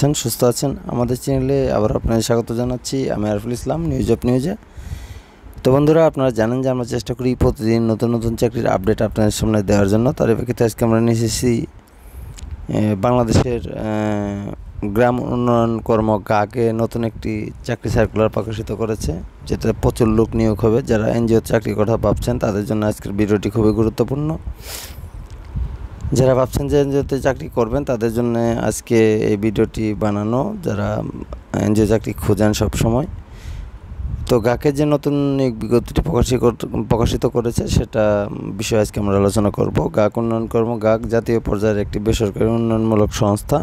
আছেন সুস্থ আছেন আমাদের চ্যানেলে আবার আপনাদের স্বাগত জানাচ্ছি আমি আরফুল ইসলাম নিউজ অফ নিউজে তো বন্ধুরা আপনারা জানেন যে আমরা চেষ্টা করি প্রতিদিন নতুন নতুন চাকরির আপডেট আপনাদের সামনে দেওয়ার জন্য তার প্রেক্ষিতে আজকে আমরা নিয়ে এসেছি বাংলাদেশের গ্রাম উন্নয়ন কর্ম গাকে নতুন একটি চাকরি সার্কুলার প্রকাশিত করেছে যেটা প্রচুর লোক নিয়োগ হবে যারা এনজিও চাকরির কথা ভাবছেন তাদের জন্য আজকের ভিডিওটি খুবই গুরুত্বপূর্ণ যারা ভাবছেন যে এনজিওতে চাকরি করবেন তাদের জন্য আজকে এই ভিডিওটি বানানো যারা এনজিও চাকরি খোঁজেন সময় তো গাকে যে নতুন বিজ্ঞপ্তিটি প্রকাশিত প্রকাশিত করেছে সেটা বিষয়ে আজকে আমরা আলোচনা করব গাক উন্নয়ন কর্ম গাক জাতীয় পর্যায়ের একটি বেসরকারি উন্নয়নমূলক সংস্থা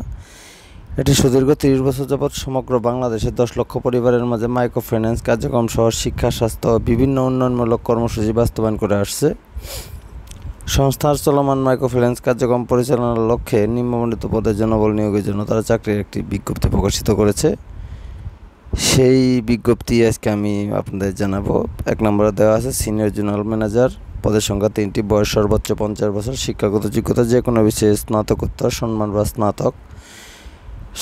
এটি সুদীর্ঘ তিরিশ বছর যাবৎ সমগ্র বাংলাদেশের দশ লক্ষ পরিবারের মাঝে মাইক্রো ফাইন্যান্স কার্যক্রম সহ শিক্ষা স্বাস্থ্য বিভিন্ন উন্নয়নমূলক কর্মসূচি বাস্তবায়ন করে আসছে সংস্থার চলমান মাইক্রোফিন্যান্স কার্যক্রম পরিচালনার লক্ষ্যে নিম্নমণ্ডিত পদের জনবল নিয়োগের জন্য তারা চাকরির একটি বিজ্ঞপ্তি প্রকাশিত করেছে সেই বিজ্ঞপ্তি আজকে আমি আপনাদের জানাবো এক নম্বরে দেওয়া আছে সিনিয়র জেনারেল ম্যানেজার পদের সংখ্যা তিনটি বয়স সর্বোচ্চ পঞ্চাশ বছর শিক্ষাগত যোগ্যতা যে কোনো বিষয়ে স্নাতকোত্তর সম্মান বা স্নাতক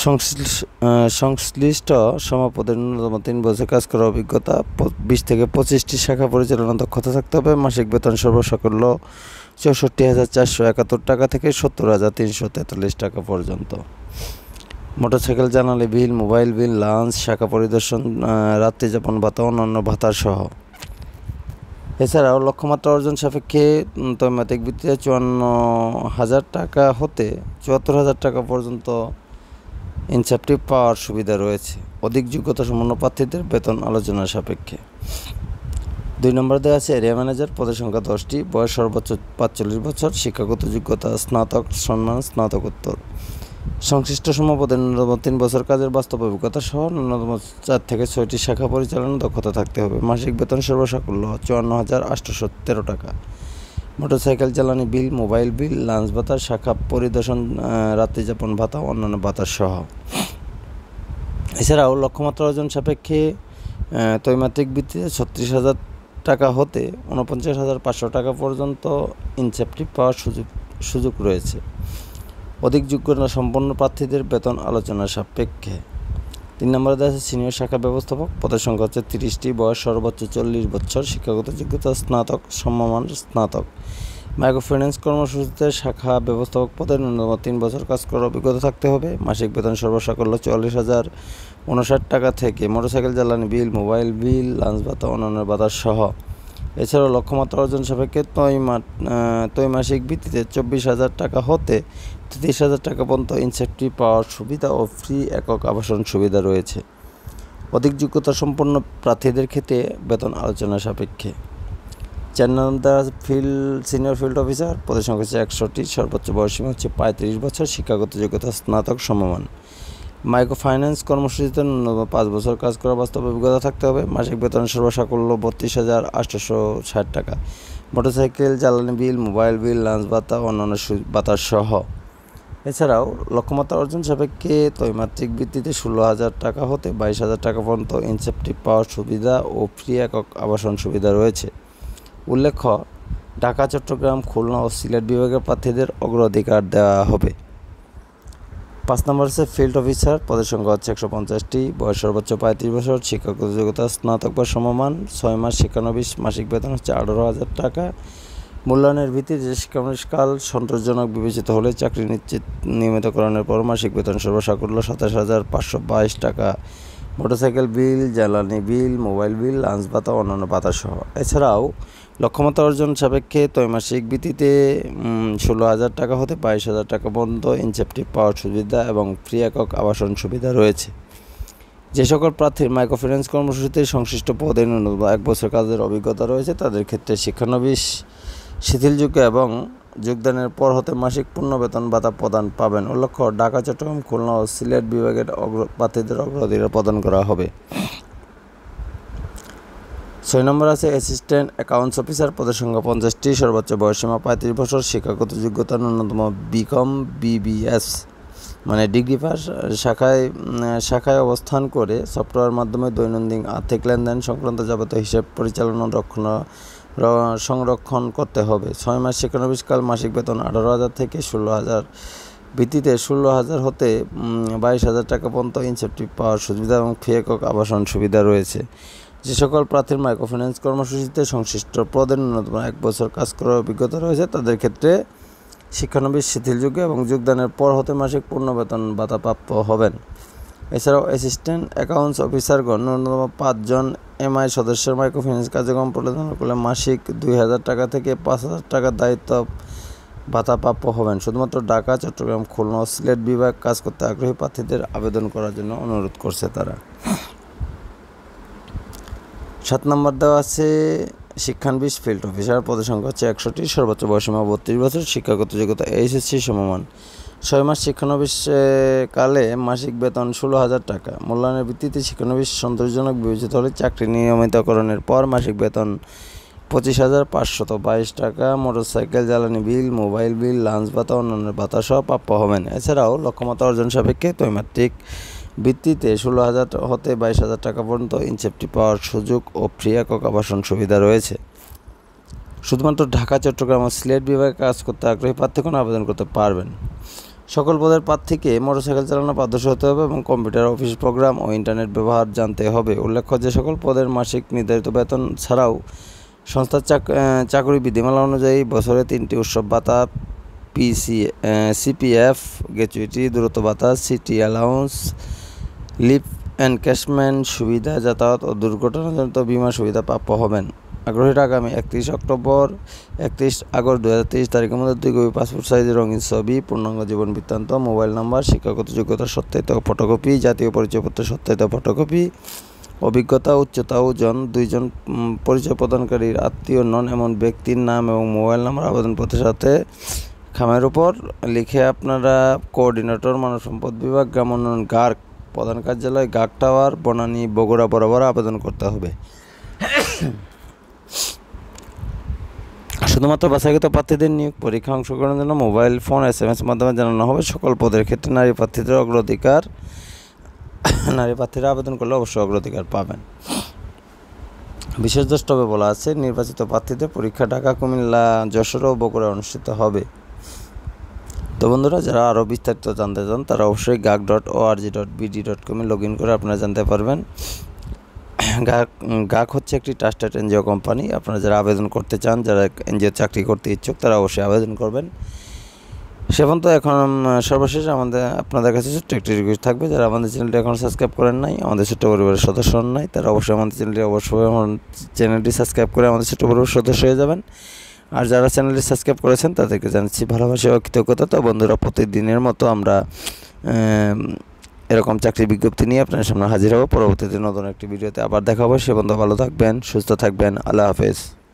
সংশ্লিষ্ট সমাপদের ন্যূনতম তিন বছর কাজ করার অভিজ্ঞতা বিশ থেকে পঁচিশটি শাখা পরিচালনা দক্ষতা থাকতে হবে মাসিক বেতন সর্বসাকল্য চৌষট্টি হাজার চারশো একাত্তর টাকা থেকে সত্তর হাজার তিনশো তেতাল্লিশ টাকা পর্যন্ত মোটরসাইকেল জানালে বিল মোবাইল বিল লাঞ্চ শাখা পরিদর্শন রাত্রিযাপন ভাতা অন্যান্য ভাতাসহ এছাড়াও লক্ষ্যমাত্রা অর্জন সাপেক্ষে তৈমাতিক বৃত্তিতে চুয়ান্ন হাজার টাকা হতে চুয়াত্তর হাজার টাকা পর্যন্ত ইনসেপটিভ পাওয়ার সুবিধা রয়েছে অধিক যোগ্যতা সম্পন্ন প্রার্থীদের বেতন আলোচনার সাপেক্ষে দুই নম্বর দেওয়া আছে এরিয়া ম্যানেজার পদের সংখ্যা দশটি বয়স সর্বোচ্চ পাঁচচল্লিশ বছর শিক্ষাগত যোগ্যতা স্নাতক সম্মান স্নাতকোত্তর সংশ্লিষ্ট সমপদে ন্যূনতম তিন বছর কাজের বাস্তব অভিজ্ঞতা সহ ন্যূনতম চার থেকে ছয়টি শাখা পরিচালনার দক্ষতা থাকতে হবে মাসিক বেতন সর্বসাকুল্য চুয়ান্ন হাজার আটশোশো তেরো টাকা মোটরসাইকেল চালানি বিল মোবাইল বিল লাঞ্চ ভাতা শাখা পরিদর্শন রাত্রিযাপন ভাতা অন্যান্য ভাতা সহ এছাড়াও লক্ষ্যমাত্রা অর্জন সাপেক্ষে ত্রৈমাত্রিক ভিত্তিতে ছত্রিশ হাজার টাকা হতে উনপঞ্চাশ হাজার পাঁচশো টাকা পর্যন্ত ইনসেপটিভ পাওয়ার সুযোগ সুযোগ রয়েছে অধিক যোগ্যতা সম্পন্ন প্রার্থীদের বেতন আলোচনা সাপেক্ষে তিন নম্বরে দেওয়া আছে সিনিয়র শাখা ব্যবস্থাপক পদের সংখ্যা হচ্ছে তিরিশটি বয়স সর্বোচ্চ চল্লিশ বছর শিক্ষাগত যোগ্যতা স্নাতক সম্মান স্নাতক মাইক্রোফিন্যান্স কর্মসূচিতে শাখা ব্যবস্থাপক পদে ন্যূনতম তিন বছর কাজ করার অভিজ্ঞতা থাকতে হবে মাসিক বেতন সর্বসাকল্য চল্লিশ হাজার উনষাট টাকা থেকে মোটরসাইকেল জ্বালানি বিল মোবাইল বিল লাঞ্চ ভাতা অন্যান্য ভাতা সহ এছাড়াও লক্ষ্যমাত্রা অর্জন সাপেক্ষে ত্রৈমাসিক ভিত্তিতে চব্বিশ হাজার টাকা হতে তিরিশ হাজার টাকা পর্যন্ত ইনসেপ্টিভ পাওয়ার সুবিধা ও ফ্রি একক আবাসন সুবিধা রয়েছে অধিক যোগ্যতা সম্পন্ন প্রার্থীদের ক্ষেত্রে বেতন আলোচনা সাপেক্ষে চেন্নান the field senior field officer পদের সংখ্যা হচ্ছে একষট্টি সর্বোচ্চ বয়সীমা হচ্ছে পঁয়ত্রিশ বছর শিক্ষাগত যোগ্যতা স্নাতক সমমান মাইক্রোফাইন্যান্স কর্মসূচিতে ন্যূনতম পাঁচ বছর কাজ করার বাস্তব অভিজ্ঞতা থাকতে হবে মাসিক বেতন সর্বসাকল্য বত্রিশ হাজার আটশোশো ষাট টাকা মোটরসাইকেল জ্বালানি বিল মোবাইল বিল লাঞ্চ ভাতা অন্যান্য ভাতা সহ এছাড়াও লক্ষ্যমাত্রা অর্জন সাপেক্ষে ত্রৈমাত্রিক ভিত্তিতে ষোলো হাজার টাকা হতে বাইশ হাজার টাকা পর্যন্ত ইনসেপটিভ পাওয়ার সুবিধা ও ফ্রি একক আবাসন সুবিধা রয়েছে উল্লেখ্য ঢাকা চট্টগ্রাম খুলনা ও সিলেট বিভাগের প্রার্থীদের অগ্রাধিকার দেওয়া হবে পাঁচ নম্বর আছে ফিল্ড অফিসার পদের সংখ্যা হচ্ছে একশো পঞ্চাশটি বয়স সর্বোচ্চ পঁয়ত্রিশ বছর শিক্ষক প্রতিযোগিতা স্নাতক বা সমমান ছয় মাস শিক্ষানবিশ মাসিক বেতন হচ্ছে আঠারো হাজার টাকা মূল্যায়নের ভিত্তিতে শিক্ষানুষ্কাল সন্তোষজনক বিবেচিত হলে চাকরি নিশ্চিত নিয়মিতকরণের পর মাসিক বেতন সর্বসাকুল্য সাতাশ হাজার পাঁচশো বাইশ টাকা মোটরসাইকেল বিল জ্বালানি বিল মোবাইল বিল লাঞ্চ ভাতা অন্যান্য সহ এছাড়াও লক্ষ্যমাত্রা অর্জন সাপেক্ষে ত্রৈমাসিক ভিত্তিতে ষোলো হাজার টাকা হতে বাইশ হাজার টাকা পর্যন্ত ইনসেপটিভ পাওয়ার সুবিধা এবং ফ্রি একক আবাসন সুবিধা রয়েছে যে সকল প্রার্থীর মাইক্রোফিন্যান্স কর্মসূচিতে সংশ্লিষ্ট পদে ন্যূনতম এক বছর কাজের অভিজ্ঞতা রয়েছে তাদের ক্ষেত্রে শিক্ষানবিশ শিথিলযোগ্য এবং যোগদানের পর হতে মাসিক পূর্ণ বেতন ভাতা প্রদান পাবেন উল্লেখ্য ঢাকা চট্টগ্রাম খুলনা ও সিলেট বিভাগের অগ্র প্রার্থীদের অগ্রাধিকার প্রদান করা হবে ছয় নম্বর আছে অ্যাসিস্ট্যান্ট অ্যাকাউন্টস অফিসার পদের সংখ্যা পঞ্চাশটি সর্বোচ্চ বয়সসীমা পঁয়ত্রিশ বছর শিক্ষাগত যোগ্যতা ন্যূনতম বিকম বিবিএস মানে ডিগ্রি পাস শাখায় শাখায় অবস্থান করে সফটওয়্যার মাধ্যমে দৈনন্দিন আর্থিক লেনদেন সংক্রান্ত যাবতীয় হিসাব পরিচালনা রক্ষণা সংরক্ষণ করতে হবে ছয় মাস শিক্ষানবিশকাল মাসিক বেতন আঠারো হাজার থেকে ষোলো হাজার ভিত্তিতে ষোলো হাজার হতে বাইশ হাজার টাকা পর্যন্ত ইনসেপটিভ পাওয়ার সুবিধা এবং ফি একক আবাসন সুবিধা রয়েছে যে সকল প্রার্থীর মাইক্রোফিন্যান্স কর্মসূচিতে সংশ্লিষ্ট পদের ন্যূনতম এক বছর কাজ করার অভিজ্ঞতা রয়েছে তাদের ক্ষেত্রে শিক্ষানবিশ শিথিলযোগ্য এবং যোগদানের পর হতে মাসিক পূর্ণ বেতন ভাতা হবেন এছাড়াও অ্যাসিস্ট্যান্ট অ্যাকাউন্টস অফিসারগণ ন্যূনতম পাঁচজন এমআই সদস্যের মাইক্রোফিন্যান্স কার্যক্রম প্রদান করলে মাসিক দুই হাজার টাকা থেকে পাঁচ হাজার টাকার দায়িত্ব ভাতা প্রাপ্য হবেন শুধুমাত্র ঢাকা চট্টগ্রাম খুলনা ও সিলেট বিভাগ কাজ করতে আগ্রহী প্রার্থীদের আবেদন করার জন্য অনুরোধ করছে তারা সাত নম্বর দেওয়া আছে শিক্ষানবিশ ফিল্ড অফিসার পদের সংখ্যা হচ্ছে একশোটি সর্বোচ্চ বয়সীমা বত্রিশ বছর শিক্ষাগত যোগ্যতা এইচএসসি সমমান ছয় মাস শিক্ষানবিশ কালে মাসিক বেতন ষোলো হাজার টাকা মূল্যায়নের ভিত্তিতে শিক্ষানবিশ সন্তোষজনক বিবেচিত হলে চাকরি নিয়মিতকরণের পর মাসিক বেতন পঁচিশ হাজার পাঁচশত বাইশ টাকা মোটরসাইকেল জ্বালানি বিল মোবাইল বিল লাঞ্চ ভাতা অন্যান্য ভাতা সহ প্রাপ্য হবেন এছাড়াও লক্ষ্যমাত্রা অর্জন সাপেক্ষে ত্রৈমাত্রিক ভিত্তিতে ষোলো হাজার হতে বাইশ হাজার টাকা পর্যন্ত ইনসেপ্টি পাওয়ার সুযোগ ও ফ্রি একক আবাসন সুবিধা রয়েছে শুধুমাত্র ঢাকা চট্টগ্রাম ও সিলেট বিভাগে কাজ করতে আগ্রহী প্রার্থী কোনো আবেদন করতে পারবেন সকল পদের পাত থেকে মোটরসাইকেল চালানো বাধ্যশ হতে হবে এবং কম্পিউটার অফিস প্রোগ্রাম ও ইন্টারনেট ব্যবহার জানতে হবে উল্লেখ্য যে সকল পদের মাসিক নির্ধারিত বেতন ছাড়াও সংস্থার চাকরি বিধিমালা অনুযায়ী বছরে তিনটি উৎসব ভাতা পিসি সিপিএফ গ্র্যাচুইটি দ্রুত ভাতা সিটি অ্যালাউন্স লিপ এনক্যাশমেন্ট সুবিধা যাতায়াত ও দুর্ঘটনাজনিত বিমা সুবিধা প্রাপ্য হবেন আগ্রহীরা আগামী একত্রিশ অক্টোবর একত্রিশ আগস্ট দু হাজার তেইশ তারিখের মধ্যে দুই কপি পাসপোর্ট সাইজের রঙিন ছবি পূর্ণাঙ্গ জীবন বৃত্তান্ত মোবাইল নাম্বার শিক্ষাগত যোগ্যতা সত্যায়িত ফটোকপি জাতীয় পরিচয়পত্র সত্যায়িত ফটোকপি অভিজ্ঞতা উচ্চতা ওজন দুইজন পরিচয় প্রদানকারীর আত্মীয় নন এমন ব্যক্তির নাম এবং মোবাইল নাম্বার আবেদনপত্রের সাথে খামের উপর লিখে আপনারা কোঅর্ডিনেটর মানব সম্পদ বিভাগ গ্রাম উন্নয়ন গার্ক প্রধান কার্যালয় গার্ক টাওয়ার বনানী বগুড়া বরাবর আবেদন করতে হবে শুধুমাত্র বাছাইকৃত প্রার্থীদের নিয়োগ পরীক্ষা অংশগ্রহণের জন্য mobile phone S M S মাধ্যমে জানানো হবে সকল পদের ক্ষেত্রে নারী প্রার্থীদের অগ্রাধিকার নারী প্রার্থীরা আবেদন করলে অবশ্যই অগ্রাধিকার পাবেন বিশেষ দ্রষ্টবে বলা আছে নির্বাচিত প্রার্থীদের পরীক্ষা ঢাকা কুমিল্লা যশোর ও বগুড়ায় অনুষ্ঠিত হবে তো বন্ধুরা যারা আরও বিস্তারিত জানতে চান তারা অবশ্যই গাগ dot O R G dot BD dot কমে লগ ইন করে আপনারা জানতে পারবেন গাক গাক হচ্ছে একটি ট্রাস্টেড এনজিও কোম্পানি আপনারা যারা আবেদন করতে চান যারা এনজিও চাকরি করতে ইচ্ছুক তারা অবশ্যই আবেদন করবেন সেবন্ত এখন সর্বশেষ আমাদের আপনাদের কাছে ছোট্ট একটি রিকোয়েস্ট থাকবে যারা আমাদের চ্যানেলটি এখন সাবস্ক্রাইব করেন নাই আমাদের ছোট্ট পরিবারের সদস্য হন নাই তারা অবশ্যই আমাদের চ্যানেলটি অবশ্যই চ্যানেলটি সাবস্ক্রাইব করে আমাদের ছোট্ট পরিবারের সদস্য হয়ে যাবেন আর যারা চ্যানেলটি সাবস্ক্রাইব করেছেন তাদেরকে জানাচ্ছি ভালোবাসা ও কৃতজ্ঞতা তো বন্ধুরা প্রতিদিনের মতো আমরা এরকম চাকরির বিজ্ঞপ্তি নিয়ে আপনার সামনে হাজির হব পরবর্তীতে নতুন একটি ভিডিওতে আবার দেখা হবে সে বন্ধু ভালো থাকবেন সুস্থ থাকবেন আল্লাহ হাফেজ